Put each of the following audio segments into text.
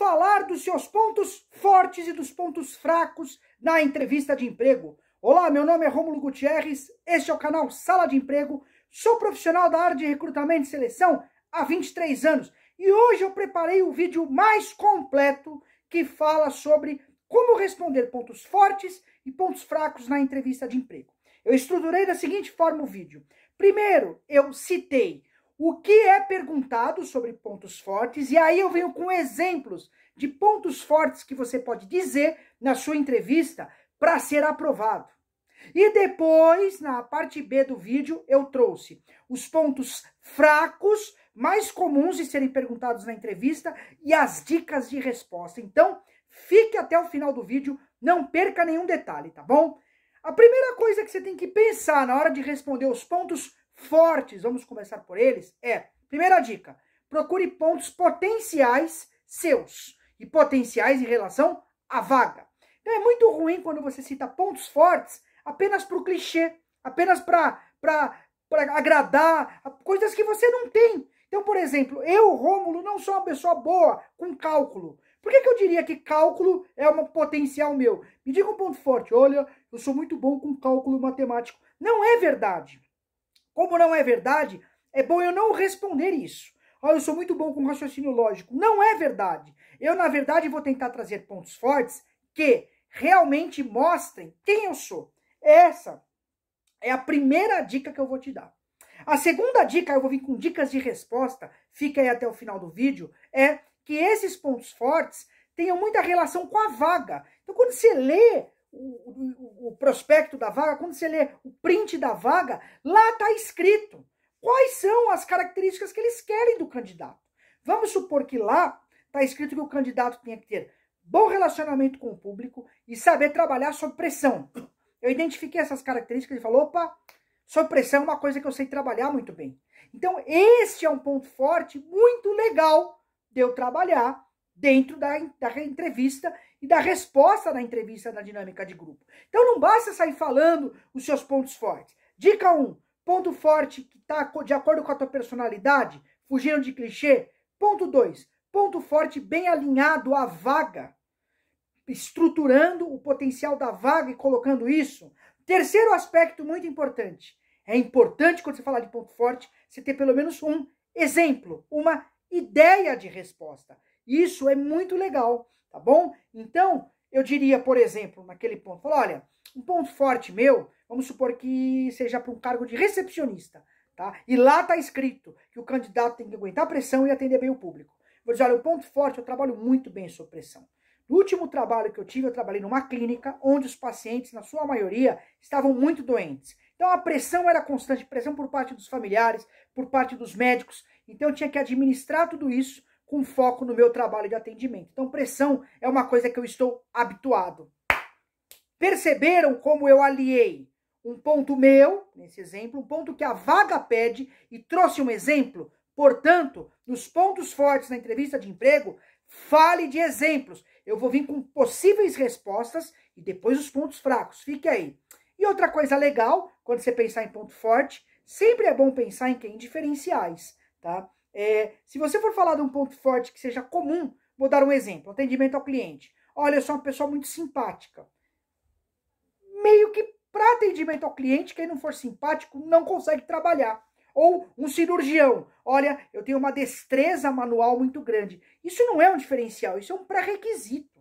falar dos seus pontos fortes e dos pontos fracos na entrevista de emprego. Olá, meu nome é Rômulo Gutierrez, este é o canal Sala de Emprego, sou profissional da área de recrutamento e seleção há 23 anos e hoje eu preparei o vídeo mais completo que fala sobre como responder pontos fortes e pontos fracos na entrevista de emprego. Eu estruturei da seguinte forma o vídeo. Primeiro, eu citei o que é perguntado sobre pontos fortes, e aí eu venho com exemplos de pontos fortes que você pode dizer na sua entrevista para ser aprovado. E depois, na parte B do vídeo, eu trouxe os pontos fracos mais comuns de serem perguntados na entrevista e as dicas de resposta. Então, fique até o final do vídeo, não perca nenhum detalhe, tá bom? A primeira coisa que você tem que pensar na hora de responder os pontos fortes, vamos começar por eles, é, primeira dica, procure pontos potenciais seus e potenciais em relação à vaga. Então é muito ruim quando você cita pontos fortes apenas para o clichê, apenas para agradar, coisas que você não tem. Então, por exemplo, eu, Rômulo, não sou uma pessoa boa com cálculo. Por que, que eu diria que cálculo é um potencial meu? Me diga um ponto forte. Olha, eu sou muito bom com cálculo matemático. Não é verdade. Como não é verdade, é bom eu não responder isso. Olha, eu sou muito bom com raciocínio lógico. Não é verdade. Eu, na verdade, vou tentar trazer pontos fortes que realmente mostrem quem eu sou. Essa é a primeira dica que eu vou te dar. A segunda dica, eu vou vir com dicas de resposta, fica aí até o final do vídeo, é que esses pontos fortes tenham muita relação com a vaga. Então, quando você lê o, o, prospecto da vaga, quando você lê o print da vaga, lá está escrito quais são as características que eles querem do candidato. Vamos supor que lá está escrito que o candidato tem que ter bom relacionamento com o público e saber trabalhar sob pressão. Eu identifiquei essas características e falou, opa, sob pressão é uma coisa que eu sei trabalhar muito bem. Então, este é um ponto forte, muito legal de eu trabalhar dentro da, da entrevista e da resposta na entrevista na dinâmica de grupo. Então não basta sair falando os seus pontos fortes. Dica 1. Um, ponto forte que está de acordo com a tua personalidade, fugindo de clichê. Ponto 2. Ponto forte bem alinhado à vaga, estruturando o potencial da vaga e colocando isso. Terceiro aspecto muito importante. É importante quando você falar de ponto forte, você ter pelo menos um exemplo, uma ideia de resposta. Isso é muito legal, tá bom? Então, eu diria, por exemplo, naquele ponto, olha, um ponto forte meu, vamos supor que seja para um cargo de recepcionista, tá? E lá está escrito que o candidato tem que aguentar a pressão e atender bem o público. Vou dizer, olha, o ponto forte, eu trabalho muito bem sob pressão. No último trabalho que eu tive, eu trabalhei numa clínica onde os pacientes, na sua maioria, estavam muito doentes. Então a pressão era constante, pressão por parte dos familiares, por parte dos médicos. Então eu tinha que administrar tudo isso com foco no meu trabalho de atendimento. Então, pressão é uma coisa que eu estou habituado. Perceberam como eu aliei um ponto meu, nesse exemplo, um ponto que a vaga pede e trouxe um exemplo? Portanto, nos pontos fortes na entrevista de emprego, fale de exemplos. Eu vou vir com possíveis respostas e depois os pontos fracos. Fique aí. E outra coisa legal, quando você pensar em ponto forte, sempre é bom pensar em quem diferenciais, tá? É, se você for falar de um ponto forte que seja comum, vou dar um exemplo: atendimento ao cliente. Olha, eu sou uma pessoa muito simpática. Meio que para atendimento ao cliente, quem não for simpático não consegue trabalhar. Ou um cirurgião. Olha, eu tenho uma destreza manual muito grande. Isso não é um diferencial, isso é um pré-requisito.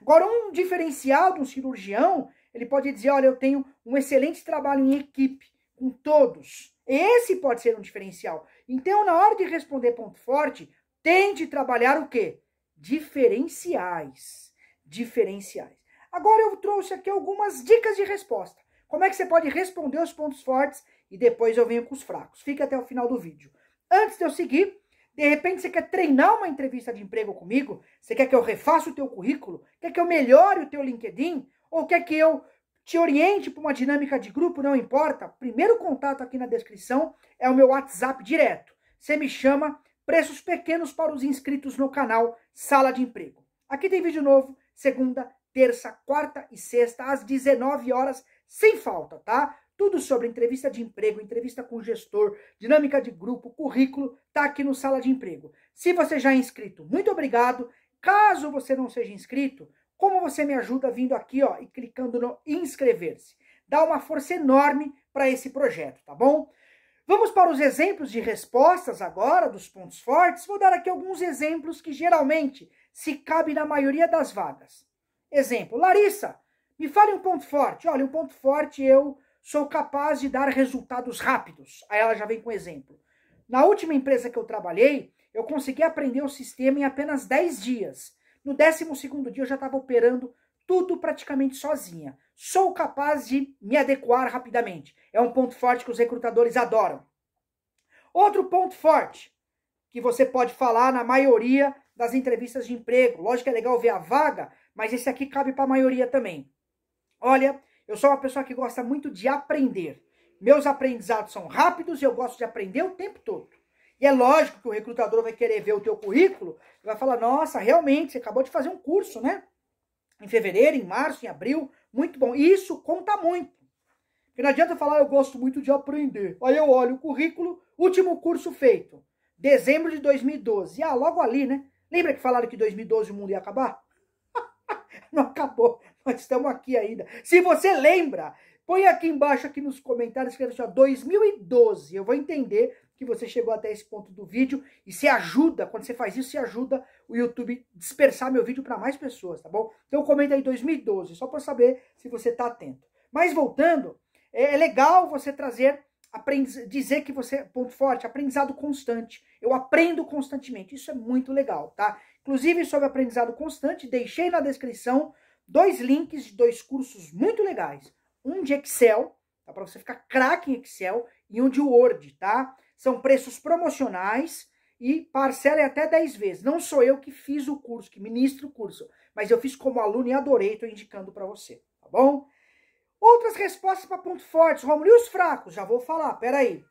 Agora, um diferencial de um cirurgião, ele pode dizer: olha, eu tenho um excelente trabalho em equipe, com todos. Esse pode ser um diferencial. Então, na hora de responder ponto forte, tente trabalhar o quê? Diferenciais. Diferenciais. Agora eu trouxe aqui algumas dicas de resposta. Como é que você pode responder os pontos fortes e depois eu venho com os fracos. Fica até o final do vídeo. Antes de eu seguir, de repente você quer treinar uma entrevista de emprego comigo? Você quer que eu refaça o teu currículo? Quer que eu melhore o teu LinkedIn? Ou quer que eu te oriente para uma dinâmica de grupo, não importa. Primeiro contato aqui na descrição é o meu WhatsApp direto. Você me chama Preços Pequenos para os inscritos no canal Sala de Emprego. Aqui tem vídeo novo, segunda, terça, quarta e sexta, às 19 horas, sem falta, tá? Tudo sobre entrevista de emprego, entrevista com gestor, dinâmica de grupo, currículo, tá aqui no Sala de Emprego. Se você já é inscrito, muito obrigado. Caso você não seja inscrito, como você me ajuda vindo aqui ó, e clicando no inscrever-se? Dá uma força enorme para esse projeto, tá bom? Vamos para os exemplos de respostas agora, dos pontos fortes. Vou dar aqui alguns exemplos que geralmente se cabe na maioria das vagas. Exemplo, Larissa, me fale um ponto forte. Olha, um ponto forte eu sou capaz de dar resultados rápidos. Aí ela já vem com exemplo. Na última empresa que eu trabalhei, eu consegui aprender o sistema em apenas 10 dias. No 12 dia eu já estava operando tudo praticamente sozinha. Sou capaz de me adequar rapidamente. É um ponto forte que os recrutadores adoram. Outro ponto forte que você pode falar na maioria das entrevistas de emprego. Lógico que é legal ver a vaga, mas esse aqui cabe para a maioria também. Olha, eu sou uma pessoa que gosta muito de aprender. Meus aprendizados são rápidos e eu gosto de aprender o tempo todo. E é lógico que o recrutador vai querer ver o teu currículo e vai falar, nossa, realmente, você acabou de fazer um curso, né? Em fevereiro, em março, em abril, muito bom. isso conta muito. Porque não adianta falar, eu gosto muito de aprender. Aí eu olho o currículo, último curso feito, dezembro de 2012. Ah, logo ali, né? Lembra que falaram que 2012 o mundo ia acabar? não acabou, nós estamos aqui ainda. Se você lembra, põe aqui embaixo, aqui nos comentários, escreve assim, ó, 2012. Eu vou entender que você chegou até esse ponto do vídeo e se ajuda, quando você faz isso, se ajuda o YouTube dispersar meu vídeo para mais pessoas, tá bom? Então comenta aí 2012, só para saber se você está atento. Mas voltando, é, é legal você trazer aprendiz, dizer que você ponto forte, aprendizado constante. Eu aprendo constantemente, isso é muito legal, tá? Inclusive sobre aprendizado constante, deixei na descrição dois links de dois cursos muito legais. Um de Excel, tá? para você ficar craque em Excel, e um de Word, tá? São preços promocionais e parcela é até 10 vezes. Não sou eu que fiz o curso, que ministro o curso, mas eu fiz como aluno e adorei, estou indicando para você, tá bom? Outras respostas para pontos fortes, Romulo, e os fracos? Já vou falar, peraí.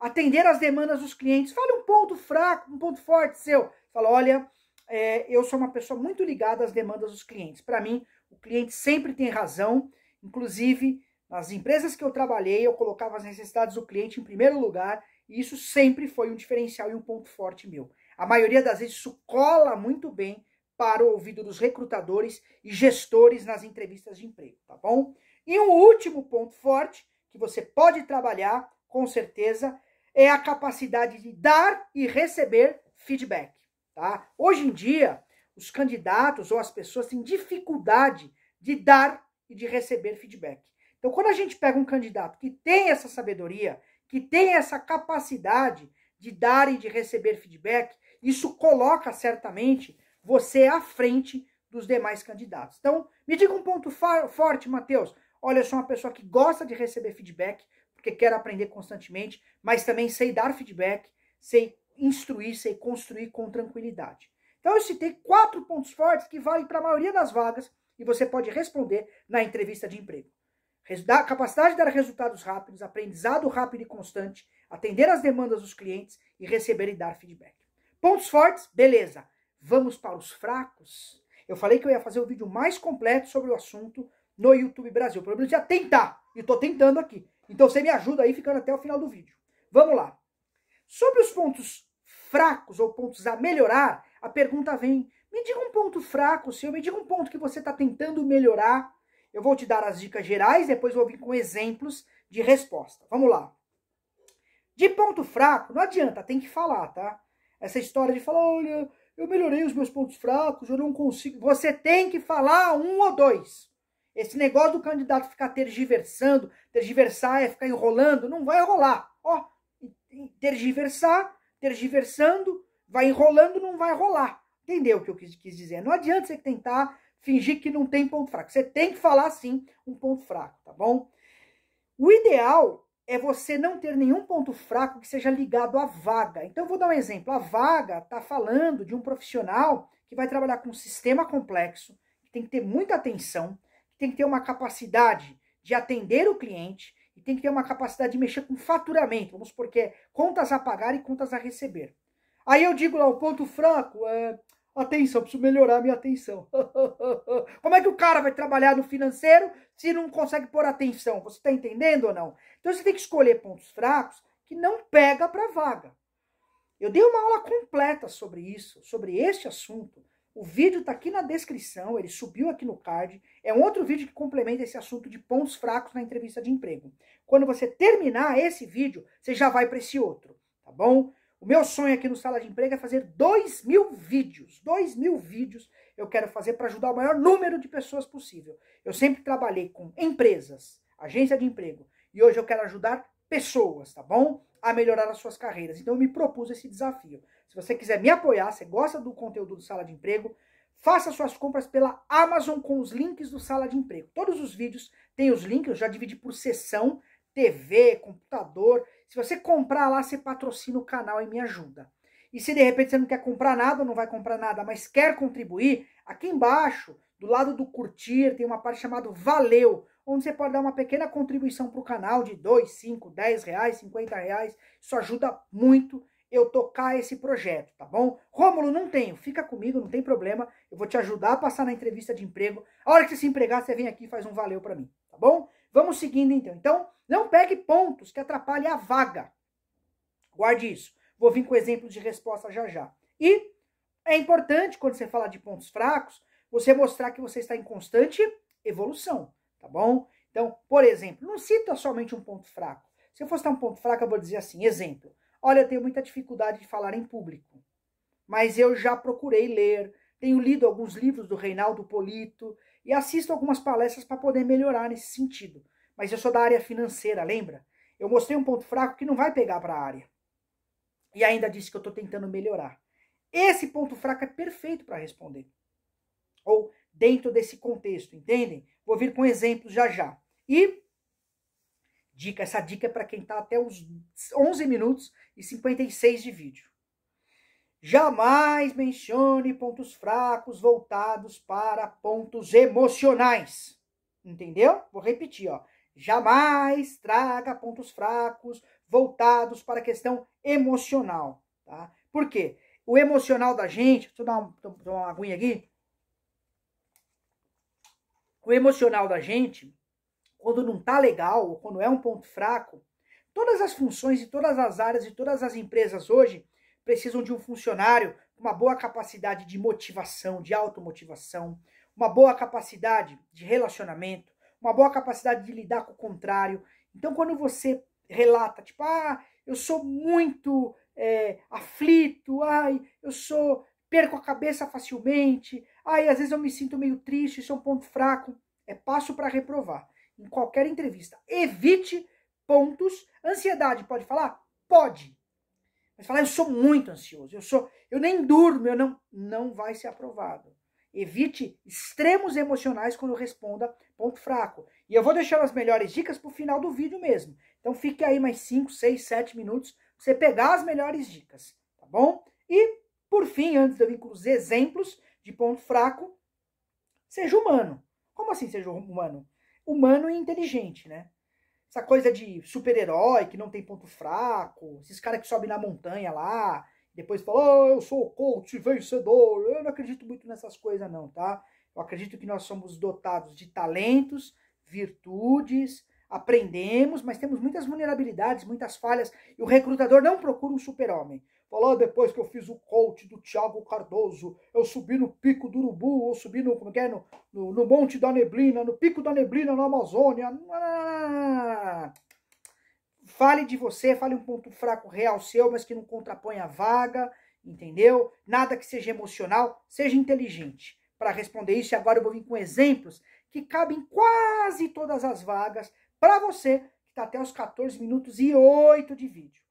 Atender às demandas dos clientes. Fale um ponto fraco, um ponto forte seu. Fala, olha, é, eu sou uma pessoa muito ligada às demandas dos clientes. Para mim, o cliente sempre tem razão, inclusive nas empresas que eu trabalhei, eu colocava as necessidades do cliente em primeiro lugar e isso sempre foi um diferencial e um ponto forte meu. A maioria das vezes isso cola muito bem para o ouvido dos recrutadores e gestores nas entrevistas de emprego, tá bom? E um último ponto forte que você pode trabalhar, com certeza, é a capacidade de dar e receber feedback, tá? Hoje em dia, os candidatos ou as pessoas têm dificuldade de dar e de receber feedback. Então, quando a gente pega um candidato que tem essa sabedoria que tem essa capacidade de dar e de receber feedback, isso coloca certamente você à frente dos demais candidatos. Então, me diga um ponto forte, Matheus. Olha, eu sou uma pessoa que gosta de receber feedback, porque quero aprender constantemente, mas também sei dar feedback, sei instruir, sei construir com tranquilidade. Então, eu citei quatro pontos fortes que valem para a maioria das vagas e você pode responder na entrevista de emprego capacidade de dar resultados rápidos, aprendizado rápido e constante, atender às demandas dos clientes e receber e dar feedback. Pontos fortes, beleza. Vamos para os fracos. Eu falei que eu ia fazer o vídeo mais completo sobre o assunto no YouTube Brasil. Pelo menos é ia tentar. E estou tentando aqui. Então você me ajuda aí ficando até o final do vídeo. Vamos lá. Sobre os pontos fracos ou pontos a melhorar, a pergunta vem: me diga um ponto fraco senhor. me diga um ponto que você está tentando melhorar eu vou te dar as dicas gerais, depois vou vir com exemplos de resposta. Vamos lá. De ponto fraco, não adianta, tem que falar, tá? Essa história de falar, olha, eu melhorei os meus pontos fracos, eu não consigo. Você tem que falar um ou dois. Esse negócio do candidato ficar tergiversando, tergiversar é ficar enrolando, não vai rolar. Ó, tergiversar, tergiversando, vai enrolando, não vai rolar. Entendeu o que eu quis, quis dizer? Não adianta você tentar fingir que não tem ponto fraco. Você tem que falar sim um ponto fraco, tá bom? O ideal é você não ter nenhum ponto fraco que seja ligado à vaga. Então, vou dar um exemplo. A vaga está falando de um profissional que vai trabalhar com um sistema complexo, que tem que ter muita atenção, que tem que ter uma capacidade de atender o cliente e tem que ter uma capacidade de mexer com faturamento. Vamos supor que é contas a pagar e contas a receber. Aí eu digo lá, o ponto fraco é Atenção, preciso melhorar minha atenção. Como é que o cara vai trabalhar no financeiro se não consegue pôr atenção? Você está entendendo ou não? Então você tem que escolher pontos fracos que não pega para vaga. Eu dei uma aula completa sobre isso, sobre este assunto. O vídeo está aqui na descrição, ele subiu aqui no card. É um outro vídeo que complementa esse assunto de pontos fracos na entrevista de emprego. Quando você terminar esse vídeo, você já vai para esse outro, tá bom? O meu sonho aqui no Sala de Emprego é fazer 2 mil vídeos. 2 mil vídeos eu quero fazer para ajudar o maior número de pessoas possível. Eu sempre trabalhei com empresas, agência de emprego, e hoje eu quero ajudar pessoas, tá bom? A melhorar as suas carreiras. Então eu me propus esse desafio. Se você quiser me apoiar, você gosta do conteúdo do Sala de Emprego, faça suas compras pela Amazon com os links do Sala de Emprego. Todos os vídeos têm os links, eu já dividi por sessão, TV, computador se você comprar lá, você patrocina o canal e me ajuda. E se de repente você não quer comprar nada, não vai comprar nada, mas quer contribuir, aqui embaixo, do lado do curtir, tem uma parte chamada Valeu, onde você pode dar uma pequena contribuição para o canal de 2, 5, 10 reais, 50 reais. Isso ajuda muito eu tocar esse projeto, tá bom? Rômulo, não tenho, fica comigo, não tem problema. Eu vou te ajudar a passar na entrevista de emprego. A hora que você se empregar, você vem aqui e faz um valeu para mim, tá bom? Vamos seguindo então. Então, não pegue pontos que atrapalhem a vaga. Guarde isso. Vou vir com exemplos de resposta já já. E é importante, quando você falar de pontos fracos, você mostrar que você está em constante evolução, tá bom? Então, por exemplo, não cita somente um ponto fraco. Se eu fosse dar um ponto fraco, eu vou dizer assim, exemplo. Olha, eu tenho muita dificuldade de falar em público, mas eu já procurei ler, tenho lido alguns livros do Reinaldo Polito e assisto algumas palestras para poder melhorar nesse sentido. Mas eu sou da área financeira, lembra? Eu mostrei um ponto fraco que não vai pegar para a área. E ainda disse que eu estou tentando melhorar. Esse ponto fraco é perfeito para responder. Ou dentro desse contexto, entendem? Vou vir com exemplos já já. E dica, essa dica é para quem está até os 11 minutos e 56 de vídeo. Jamais mencione pontos fracos voltados para pontos emocionais. Entendeu? Vou repetir, ó. Jamais traga pontos fracos voltados para a questão emocional, tá? Por quê? O emocional da gente, deixa eu dar uma, dar uma aguinha aqui. O emocional da gente, quando não tá legal, quando é um ponto fraco, todas as funções e todas as áreas e todas as empresas hoje precisam de um funcionário com uma boa capacidade de motivação, de automotivação, uma boa capacidade de relacionamento, uma boa capacidade de lidar com o contrário. Então, quando você relata, tipo, ah, eu sou muito é, aflito, ai, eu sou perco a cabeça facilmente, ai, às vezes eu me sinto meio triste, isso é um ponto fraco, é passo para reprovar. Em qualquer entrevista, evite pontos. Ansiedade pode falar? Pode. Mas falar, eu sou muito ansioso, eu sou, eu nem durmo, eu não, não vai ser aprovado. Evite extremos emocionais quando responda ponto fraco. E eu vou deixar as melhores dicas para o final do vídeo mesmo. Então fique aí mais 5, 6, 7 minutos para você pegar as melhores dicas, tá bom? E, por fim, antes de eu vir com os exemplos de ponto fraco, seja humano. Como assim seja humano? Humano e inteligente, né? essa coisa de super-herói que não tem ponto fraco, esses caras que sobem na montanha lá, depois falam, oh, ah, eu sou o coach vencedor. Eu não acredito muito nessas coisas, não, tá? Eu acredito que nós somos dotados de talentos, virtudes, aprendemos, mas temos muitas vulnerabilidades, muitas falhas, e o recrutador não procura um super-homem. Falou, ah, depois que eu fiz o coach do Thiago Cardoso, eu subi no pico do Urubu, ou subi no, como é, é, no, no, no Monte da Neblina, no pico da Neblina na Amazônia. fale de você, fale um ponto fraco real seu, mas que não contrapõe a vaga, entendeu? Nada que seja emocional, seja inteligente. Para responder isso, e agora eu vou vir com exemplos que cabem quase todas as vagas para você que está até os 14 minutos e 8 de vídeo.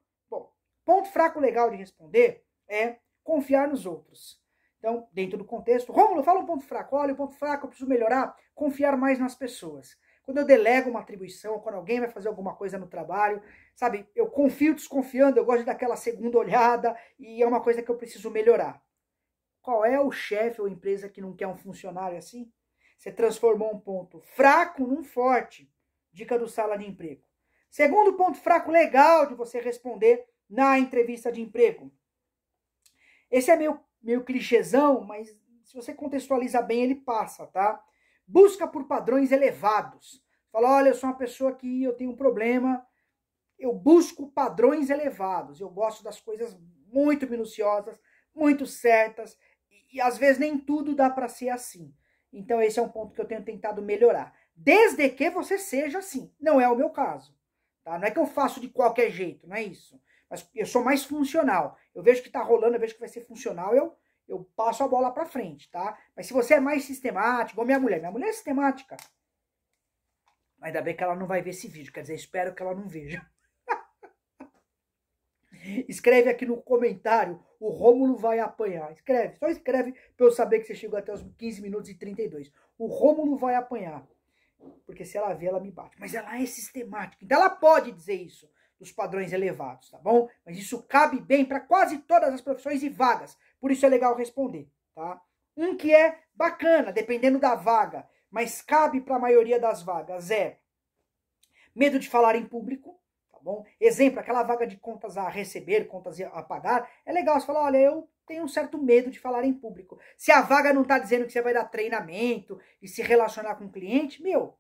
Ponto fraco legal de responder é confiar nos outros. Então, dentro do contexto, Rômulo, fala um ponto fraco. Olha, o um ponto fraco eu preciso melhorar, confiar mais nas pessoas. Quando eu delego uma atribuição, quando alguém vai fazer alguma coisa no trabalho, sabe, eu confio desconfiando, eu gosto daquela segunda olhada e é uma coisa que eu preciso melhorar. Qual é o chefe ou empresa que não quer um funcionário assim? Você transformou um ponto fraco num forte. Dica do sala de emprego. Segundo ponto fraco legal de você responder na entrevista de emprego. Esse é meio, meio clichêzão, mas se você contextualiza bem, ele passa, tá? Busca por padrões elevados. Fala, olha, eu sou uma pessoa que eu tenho um problema, eu busco padrões elevados, eu gosto das coisas muito minuciosas, muito certas, e, e às vezes nem tudo dá para ser assim. Então esse é um ponto que eu tenho tentado melhorar. Desde que você seja assim. Não é o meu caso. Tá? Não é que eu faço de qualquer jeito, não é isso. Mas eu sou mais funcional. Eu vejo que tá rolando, eu vejo que vai ser funcional, eu, eu passo a bola para frente, tá? Mas se você é mais sistemático, ou minha mulher, minha mulher é sistemática. Ainda bem que ela não vai ver esse vídeo, quer dizer, espero que ela não veja. escreve aqui no comentário, o Rômulo vai apanhar. Escreve, só escreve para eu saber que você chegou até os 15 minutos e 32. O Rômulo vai apanhar. Porque se ela vê, ela me bate. Mas ela é sistemática, então ela pode dizer isso dos padrões elevados, tá bom? Mas isso cabe bem para quase todas as profissões e vagas, por isso é legal responder, tá? Um que é bacana, dependendo da vaga, mas cabe para a maioria das vagas é medo de falar em público, tá bom? Exemplo, aquela vaga de contas a receber, contas a pagar, é legal você falar, olha, eu tenho um certo medo de falar em público. Se a vaga não está dizendo que você vai dar treinamento e se relacionar com o cliente, meu,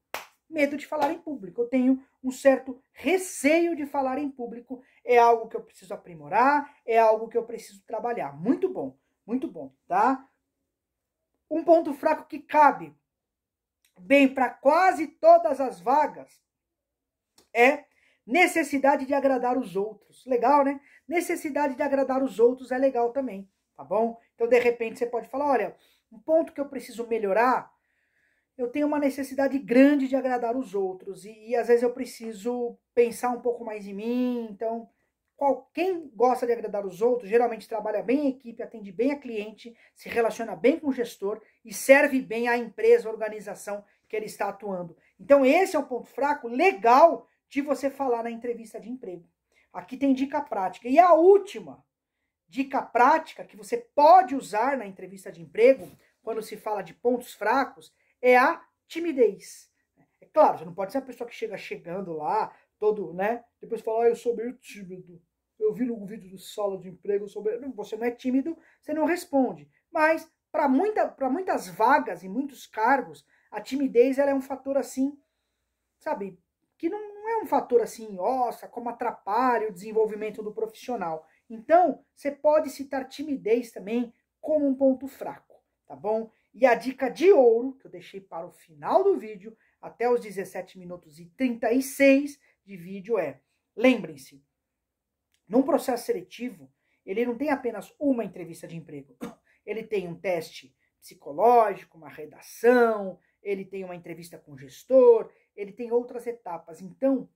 medo de falar em público, eu tenho um certo receio de falar em público. É algo que eu preciso aprimorar, é algo que eu preciso trabalhar. Muito bom, muito bom, tá? Um ponto fraco que cabe bem para quase todas as vagas é necessidade de agradar os outros. Legal, né? Necessidade de agradar os outros é legal também, tá bom? Então, de repente, você pode falar: olha, um ponto que eu preciso melhorar eu tenho uma necessidade grande de agradar os outros e, e, às vezes eu preciso pensar um pouco mais em mim. Então, qual, quem gosta de agradar os outros geralmente trabalha bem em equipe, atende bem a cliente, se relaciona bem com o gestor e serve bem à empresa, à organização que ele está atuando. Então, esse é um ponto fraco legal de você falar na entrevista de emprego. Aqui tem dica prática. E a última dica prática que você pode usar na entrevista de emprego, quando se fala de pontos fracos, é a timidez. É claro, você não pode ser a pessoa que chega chegando lá, todo, né? Depois fala, ah, eu sou meio tímido. Eu vi no vídeo do sala de emprego, eu sou meio... você não é tímido, você não responde. Mas para muita, muitas vagas e muitos cargos, a timidez ela é um fator assim, sabe, que não, não é um fator assim, nossa, como atrapalha o desenvolvimento do profissional. Então, você pode citar timidez também como um ponto fraco, tá bom? E a dica de ouro, que eu deixei para o final do vídeo, até os 17 minutos e 36 de vídeo, é: lembrem-se, num processo seletivo, ele não tem apenas uma entrevista de emprego, ele tem um teste psicológico, uma redação, ele tem uma entrevista com o gestor, ele tem outras etapas. Então,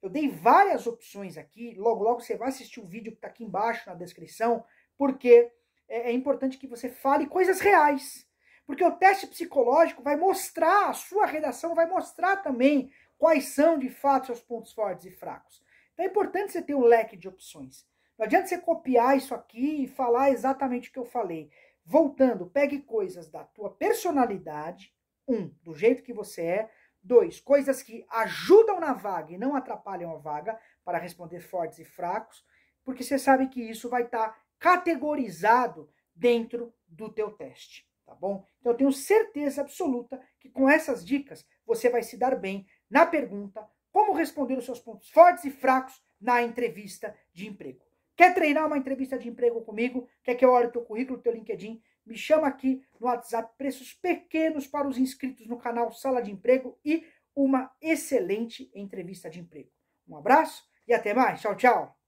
eu dei várias opções aqui. Logo, logo você vai assistir o vídeo que está aqui embaixo na descrição, porque é, é, importante que você fale coisas reais. Porque o teste psicológico vai mostrar, a sua redação vai mostrar também quais são de fato seus pontos fortes e fracos. Então é importante você ter um leque de opções. Não adianta você copiar isso aqui e falar exatamente o que eu falei. Voltando, pegue coisas da tua personalidade, um, do jeito que você é, dois, coisas que ajudam na vaga e não atrapalham a vaga para responder fortes e fracos, porque você sabe que isso vai estar tá categorizado dentro do teu teste tá bom? Então eu tenho certeza absoluta que com essas dicas você vai se dar bem na pergunta como responder os seus pontos fortes e fracos na entrevista de emprego. Quer treinar uma entrevista de emprego comigo? Quer que eu olhe o teu currículo, teu LinkedIn? Me chama aqui no WhatsApp, preços pequenos para os inscritos no canal Sala de Emprego e uma excelente entrevista de emprego. Um abraço e até mais. Tchau, tchau.